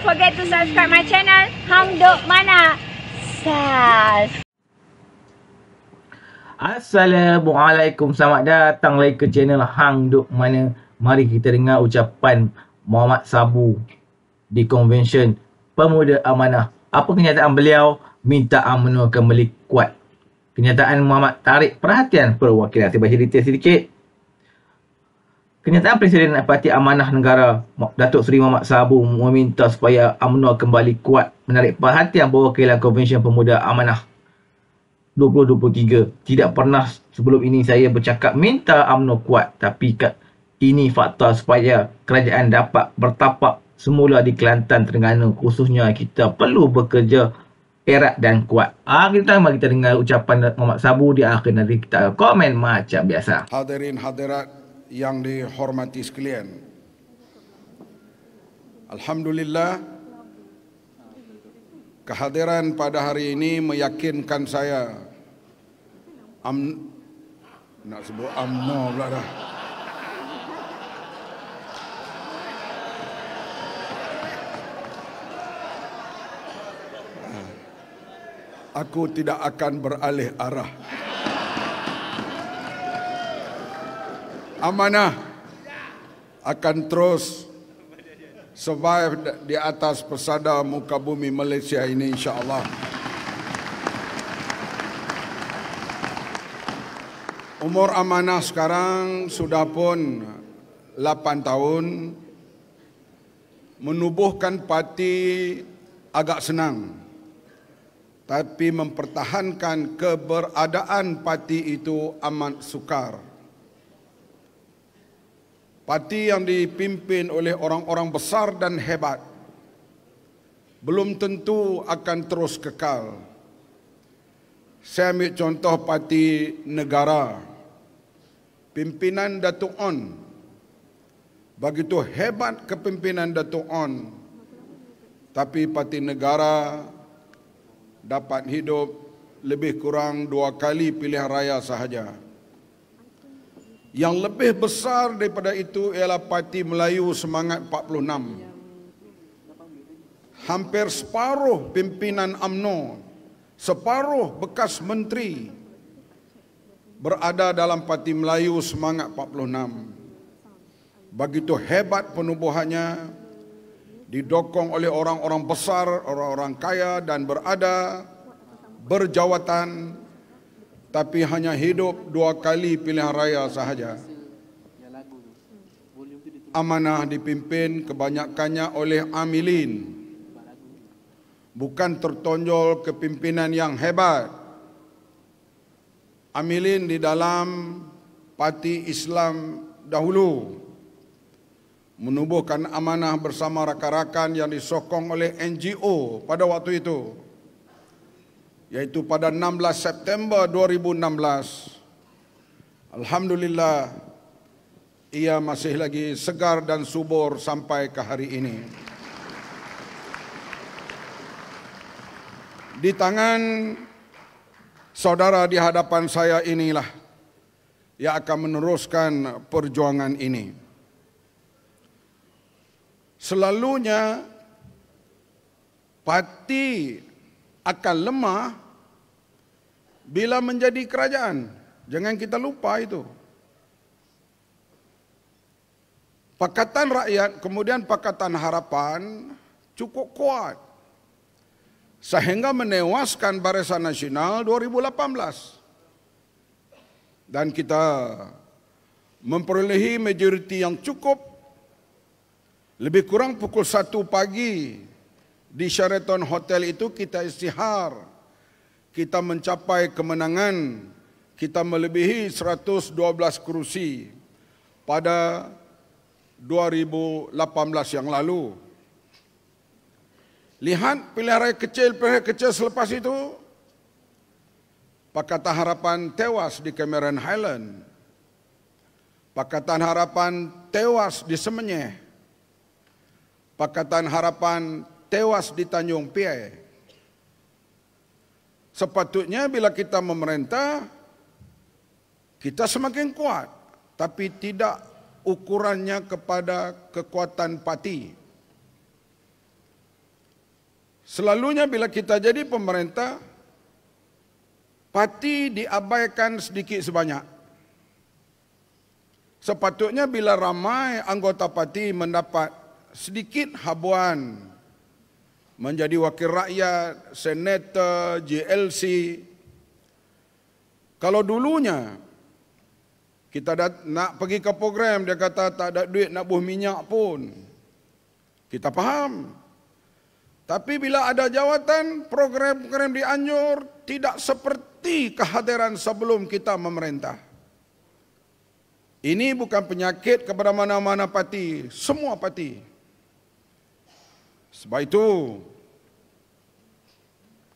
don't forget to subscribe my channel Hamdok Mana Sas Assalamualaikum Selamat datang lagi ke channel Hang Duk Mana Mari kita dengar ucapan Muhammad Sabu Di convention Pemuda Amanah Apa kenyataan beliau Minta amanah kembali kuat Kenyataan Muhammad tarik perhatian Perwakilan Saya baca detail sedikit Kenyataan Presiden Parti Amanah Negara Datuk Seri Muhammad Sabu meminta supaya UMNO kembali kuat menarik perhatian bahawa kehilangan Konvensyen Pemuda Amanah 2023. Tidak pernah sebelum ini saya bercakap minta UMNO kuat tapi kat ini fakta supaya kerajaan dapat bertapak semula di Kelantan Terengganu khususnya kita perlu bekerja erat dan kuat. Ah kita mari kita dengar ucapan Muhammad Sabu di akhir nanti kita komen macam biasa. Hadirin hadirat yang dihormati sekalian. Alhamdulillah kehadiran pada hari ini meyakinkan saya am nak sebut amno pula dah. Aku tidak akan beralih arah. amanah akan terus survive di atas pesada muka bumi Malaysia ini insyaAllah. Umur amanah sekarang sudah pun 8 tahun. Menubuhkan parti agak senang. Tapi mempertahankan keberadaan parti itu amat sukar. Parti yang dipimpin oleh orang-orang besar dan hebat belum tentu akan terus kekal. Saya ambil contoh parti negara. Pimpinan Datuk On. Begitu hebat kepimpinan Datuk On. Tapi parti negara dapat hidup lebih kurang dua kali pilihan raya sahaja. Yang lebih besar daripada itu ialah Parti Melayu Semangat 46. Hampir separuh pimpinan AMNO, separuh bekas menteri berada dalam Parti Melayu Semangat 46. Begitu hebat penubuhannya, didokong oleh orang-orang besar, orang-orang kaya dan berada berjawatan, tapi hanya hidup dua kali pilihan raya sahaja. Amanah dipimpin kebanyakannya oleh amilin. Bukan tertonjol kepimpinan yang hebat. Amilin di dalam parti Islam dahulu menubuhkan amanah bersama rakan-rakan yang disokong oleh NGO pada waktu itu yaitu pada 16 September 2016. Alhamdulillah ia masih lagi segar dan subur sampai ke hari ini. Di tangan saudara di hadapan saya inilah yang akan meneruskan perjuangan ini. Selalunya parti akan lemah bila menjadi kerajaan. Jangan kita lupa itu. Pakatan rakyat kemudian pakatan harapan cukup kuat sehingga menewaskan Barisan Nasional 2018. Dan kita memperolehi majoriti yang cukup lebih kurang pukul 1 pagi di Sheraton Hotel itu kita istihar. Kita mencapai kemenangan. Kita melebihi 112 kerusi pada 2018 yang lalu. Lihat pilihan raya kecil, pilihan kecil selepas itu. Pakatan Harapan tewas di Cameron Highland. Pakatan Harapan tewas di Semenyih. Pakatan Harapan tewas di Tanjung Piai. Sepatutnya bila kita memerintah, kita semakin kuat. Tapi tidak ukurannya kepada kekuatan parti. Selalunya bila kita jadi pemerintah, parti diabaikan sedikit sebanyak. Sepatutnya bila ramai anggota parti mendapat sedikit habuan menjadi wakil rakyat, senator, JLC. Kalau dulunya kita nak pergi ke program dia kata tak ada duit nak buh minyak pun. Kita faham. Tapi bila ada jawatan, program-program dianjur tidak seperti kehadiran sebelum kita memerintah. Ini bukan penyakit kepada mana-mana parti, semua parti. Sebab itu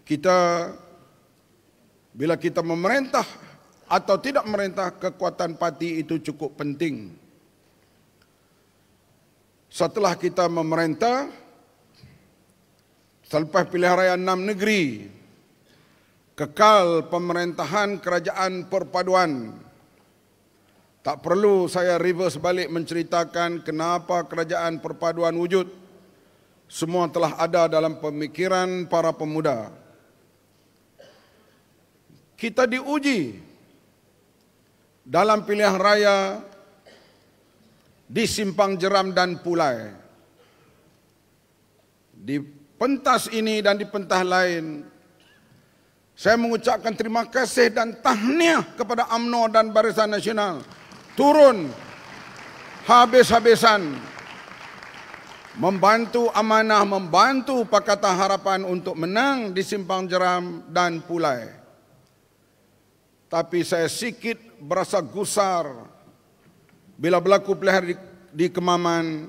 kita bila kita memerintah atau tidak memerintah kekuatan parti itu cukup penting. Setelah kita memerintah selepas pilihan raya enam negeri kekal pemerintahan kerajaan perpaduan tak perlu saya reverse balik menceritakan kenapa kerajaan perpaduan wujud semua telah ada dalam pemikiran para pemuda. Kita diuji dalam pilihan raya di simpang jeram dan pulai. Di pentas ini dan di pentas lain, saya mengucapkan terima kasih dan tahniah kepada UMNO dan Barisan Nasional turun habis-habisan membantu amanah, membantu Pakatan Harapan untuk menang di Simpang Jeram dan Pulai. Tapi saya sikit berasa gusar bila berlaku pelihara di, di Kemaman,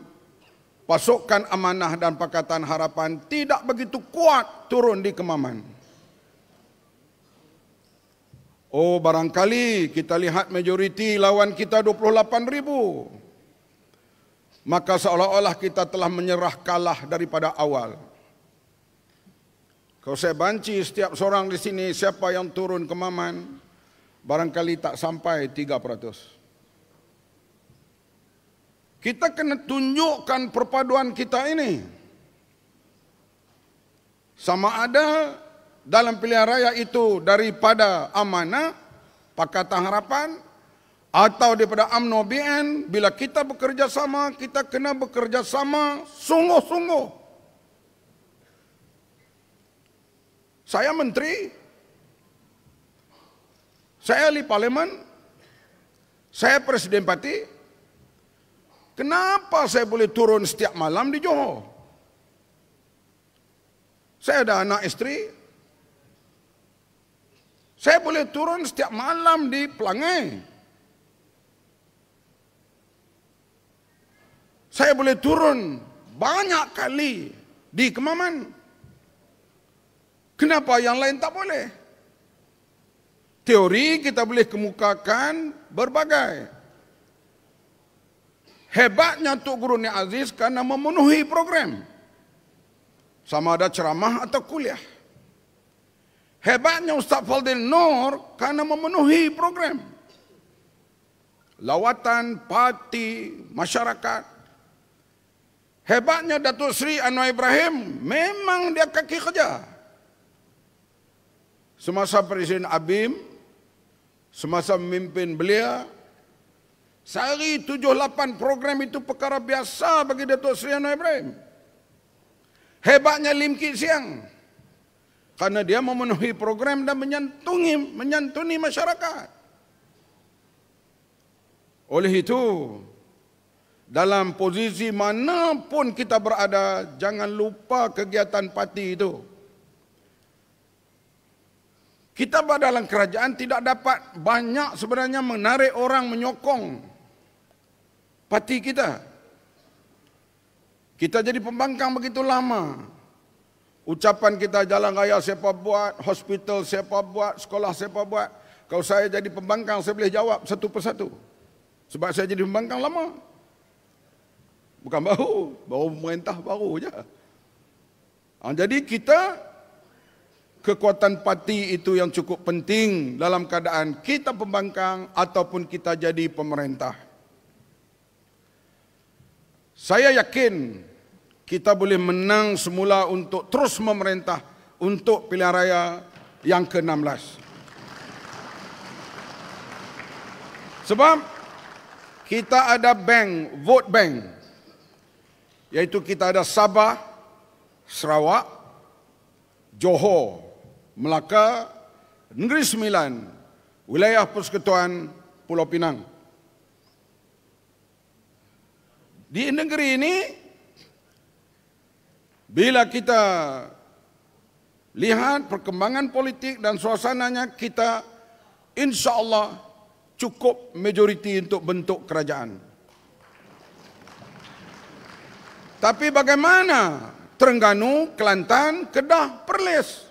pasukan amanah dan Pakatan Harapan tidak begitu kuat turun di Kemaman. Oh barangkali kita lihat majoriti lawan kita 28 ribu maka seolah-olah kita telah menyerah kalah daripada awal. Kalau saya banci setiap seorang di sini, siapa yang turun ke Maman, barangkali tak sampai 3%. Kita kena tunjukkan perpaduan kita ini. Sama ada dalam pilihan raya itu daripada amanah, Pakatan Harapan, atau daripada UMNO BN bila kita bekerjasama kita kena bekerjasama sungguh-sungguh saya menteri saya ahli parlimen saya presiden parti kenapa saya boleh turun setiap malam di Johor saya ada anak istri saya boleh turun setiap malam di Pelangai saya boleh turun banyak kali di kemaman. Kenapa yang lain tak boleh? Teori kita boleh kemukakan berbagai. Hebatnya Tuk Guru ni Aziz kerana memenuhi program. Sama ada ceramah atau kuliah. Hebatnya Ustaz Faldin Nur kerana memenuhi program. Lawatan, parti, masyarakat. Hebatnya Datuk Sri Anwar Ibrahim memang dia kaki kerja. Semasa Presiden Abim, semasa memimpin belia, sehari tujuh lapan program itu perkara biasa bagi Datuk Sri Anwar Ibrahim. Hebatnya Lim Kit Siang. Karena dia memenuhi program dan menyantungi, menyantuni masyarakat. Oleh itu, dalam posisi manapun kita berada, jangan lupa kegiatan parti itu. Kita dalam kerajaan tidak dapat banyak sebenarnya menarik orang menyokong parti kita. Kita jadi pembangkang begitu lama. Ucapan kita jalan raya siapa buat, hospital siapa buat, sekolah siapa buat. Kalau saya jadi pembangkang saya boleh jawab satu persatu. Sebab saya jadi pembangkang Lama. Bukan baru, baru pemerintah baru je. Ha, jadi kita kekuatan parti itu yang cukup penting dalam keadaan kita pembangkang ataupun kita jadi pemerintah. Saya yakin kita boleh menang semula untuk terus memerintah untuk pilihan raya yang ke-16. Sebab kita ada bank, vote bank. Yaitu kita ada Sabah, Sarawak, Johor, Melaka, Negeri Sembilan, Wilayah Persekutuan Pulau Pinang. Di negeri ini, bila kita lihat perkembangan politik dan suasananya, kita insya Allah cukup majoriti untuk bentuk kerajaan. Tapi bagaimana Terengganu, Kelantan, Kedah, Perlis?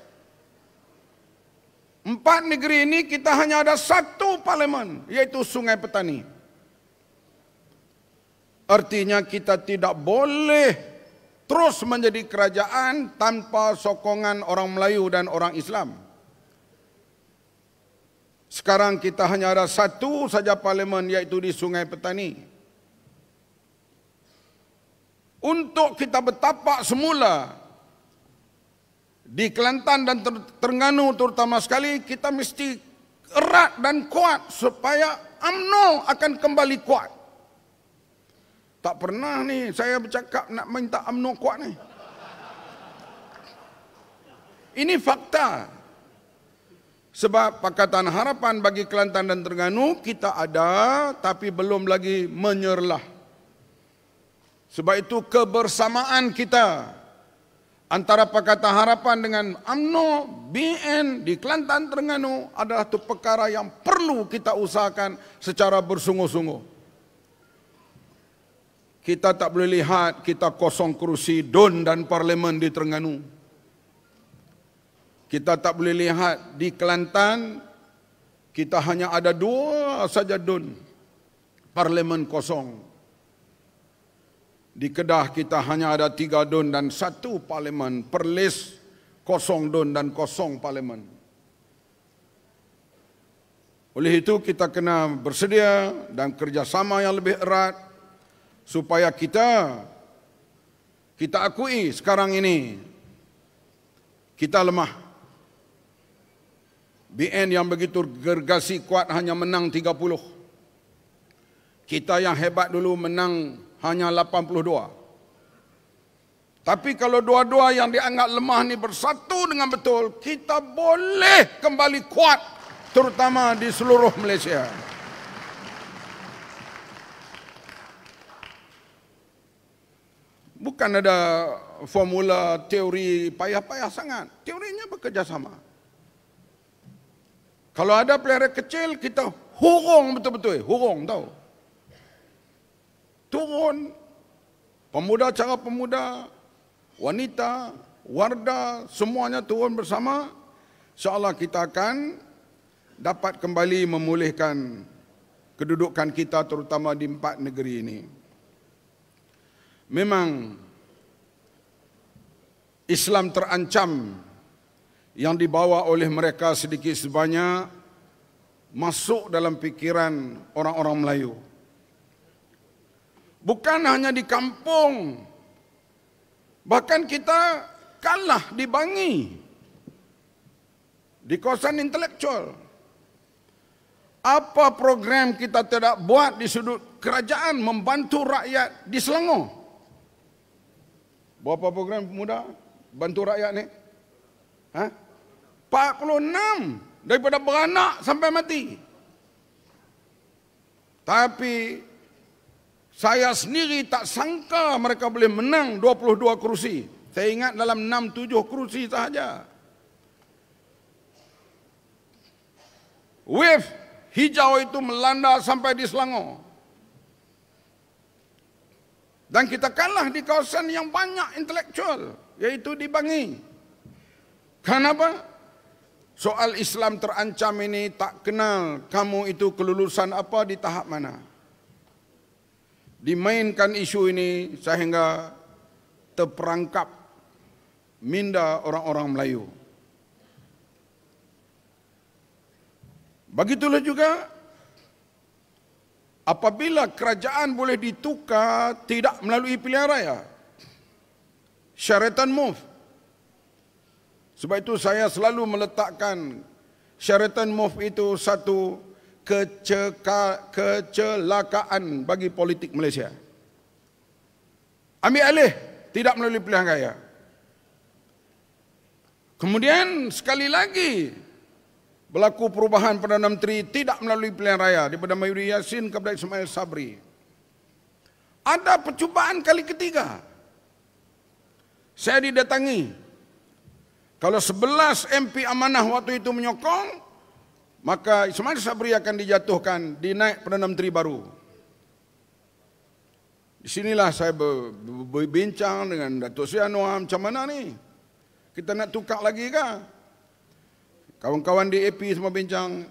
Empat negeri ini kita hanya ada satu parlimen iaitu Sungai Petani. Artinya kita tidak boleh terus menjadi kerajaan tanpa sokongan orang Melayu dan orang Islam. Sekarang kita hanya ada satu saja parlimen iaitu di Sungai Petani untuk kita bertapak semula di Kelantan dan Terengganu terutama sekali kita mesti erat dan kuat supaya UMNO akan kembali kuat. Tak pernah ni saya bercakap nak minta UMNO kuat ni. Ini fakta. Sebab Pakatan Harapan bagi Kelantan dan Terengganu kita ada tapi belum lagi menyerlah. Sebab itu kebersamaan kita antara Pakatan Harapan dengan AMNO, BN di Kelantan Terengganu adalah satu perkara yang perlu kita usahakan secara bersungguh-sungguh. Kita tak boleh lihat kita kosong kerusi DUN dan Parlimen di Terengganu. Kita tak boleh lihat di Kelantan kita hanya ada dua saja DUN. Parlimen kosong. Di Kedah kita hanya ada tiga don dan satu parlimen. Perlis kosong don dan kosong parlimen. Oleh itu kita kena bersedia dan kerjasama yang lebih erat supaya kita kita akui sekarang ini kita lemah. BN yang begitu gergasi kuat hanya menang 30. Kita yang hebat dulu menang hanya 82. Tapi kalau dua-dua yang dianggap lemah ni bersatu dengan betul, kita boleh kembali kuat terutama di seluruh Malaysia. Bukan ada formula teori payah-payah sangat. Teorinya bekerjasama. Kalau ada pelihara kecil, kita hurung betul-betul. Hurung tahu turun pemuda cara pemuda, wanita, warda semuanya turun bersama. Seolah kita akan dapat kembali memulihkan kedudukan kita terutama di empat negeri ini. Memang Islam terancam yang dibawa oleh mereka sedikit sebanyak masuk dalam pikiran orang-orang Melayu bukan hanya di kampung bahkan kita kalah di bangi di kawasan intelektual apa program kita tidak buat di sudut kerajaan membantu rakyat di Selangor berapa program muda bantu rakyat ni ha 46 daripada beranak sampai mati tapi saya sendiri tak sangka mereka boleh menang 22 kerusi. Saya ingat dalam 6-7 kerusi sahaja. Wave hijau itu melanda sampai di Selangor. Dan kita kalah di kawasan yang banyak intelektual. yaitu di Bangi. Kenapa? Soal Islam terancam ini tak kenal kamu itu kelulusan apa di tahap mana dimainkan isu ini sehingga terperangkap minda orang-orang Melayu. Begitulah juga apabila kerajaan boleh ditukar tidak melalui pilihan raya. Syaratan move. Sebab itu saya selalu meletakkan syaratan move itu satu kecelakaan bagi politik Malaysia. Ambil alih, tidak melalui pilihan raya. Kemudian sekali lagi berlaku perubahan Perdana Menteri tidak melalui pilihan raya daripada Mayuri Yassin kepada Ismail Sabri. Ada percubaan kali ketiga. Saya didatangi. Kalau 11 MP amanah waktu itu menyokong, maka Ismail Sabri akan dijatuhkan dinaik Perdana Menteri baru. Di sinilah saya berbincang dengan Datuk Seri Anwar macam mana ni? Kita nak tukar lagi ke? Kawan-kawan di AP semua bincang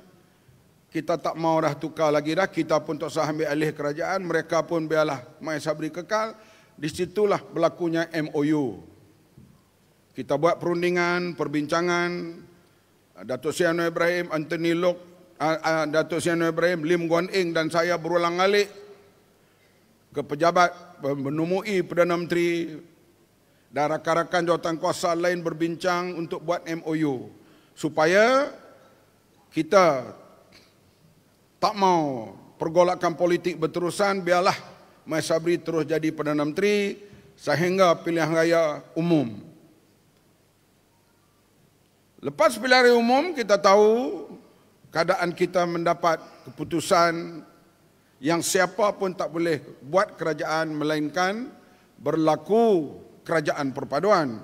kita tak mau dah tukar lagi dah kita pun tak usah ambil alih kerajaan mereka pun biarlah Mai Sabri kekal di situlah berlakunya MOU kita buat perundingan perbincangan Ah, Datuk Sianu Ibrahim, Anthony Lok, ah, ah, Datuk Sianu Ibrahim, Lim Guan Eng dan saya berulang kali ke pejabat menemui Perdana Menteri dan rakan-rakan jawatan kuasa lain berbincang untuk buat MOU supaya kita tak mau pergolakan politik berterusan biarlah Mai Sabri terus jadi Perdana Menteri sehingga pilihan raya umum. Lepas pilihan raya umum kita tahu keadaan kita mendapat keputusan yang siapa pun tak boleh buat kerajaan melainkan berlaku kerajaan perpaduan.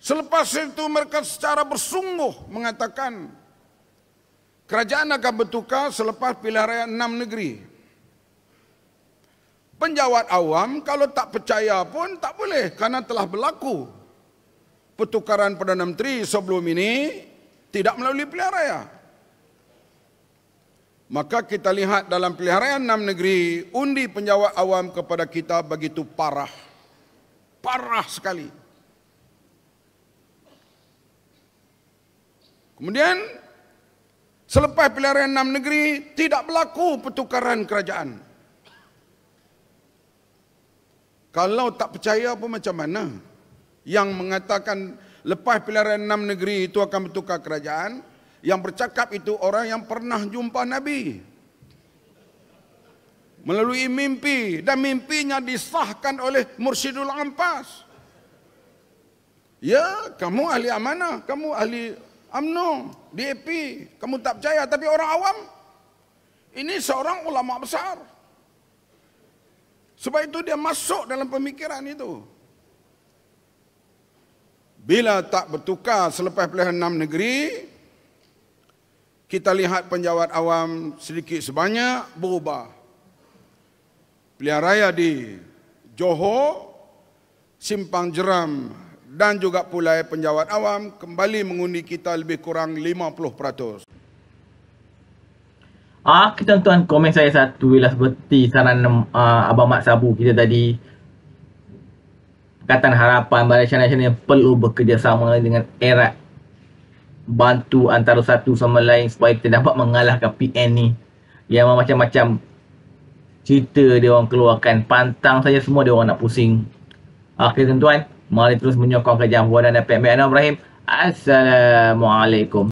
Selepas itu mereka secara bersungguh mengatakan kerajaan akan bertukar selepas pilihan raya enam negeri. Penjawat awam kalau tak percaya pun tak boleh karena telah berlaku pertukaran Perdana Menteri sebelum ini tidak melalui pilihan raya. Maka kita lihat dalam pilihan raya enam negeri, undi penjawat awam kepada kita begitu parah. Parah sekali. Kemudian selepas pilihan raya enam negeri tidak berlaku pertukaran kerajaan. Kalau tak percaya pun macam mana? Nah yang mengatakan lepas pilihan enam negeri itu akan bertukar kerajaan. Yang bercakap itu orang yang pernah jumpa Nabi. Melalui mimpi dan mimpinya disahkan oleh mursidul Ampas. Ya, kamu ahli amanah, kamu ahli amno, DAP, kamu tak percaya tapi orang awam ini seorang ulama besar. Sebab itu dia masuk dalam pemikiran itu. Bila tak bertukar selepas pilihan enam negeri, kita lihat penjawat awam sedikit sebanyak berubah. Pilihan raya di Johor, Simpang Jeram dan juga pulai penjawat awam kembali mengundi kita lebih kurang 50%. Ah, kita tuan komen saya satu ialah seperti saran uh, Abang Mat Sabu kita tadi. Katan Harapan Barat Syana yang perlu bekerjasama dengan era bantu antara satu sama lain supaya kita dapat mengalahkan PN ni yang macam-macam cerita dia orang keluarkan pantang saja semua dia orang nak pusing Okey tuan-tuan mari terus menyokong kerja Wan dan Pak Ibrahim Assalamualaikum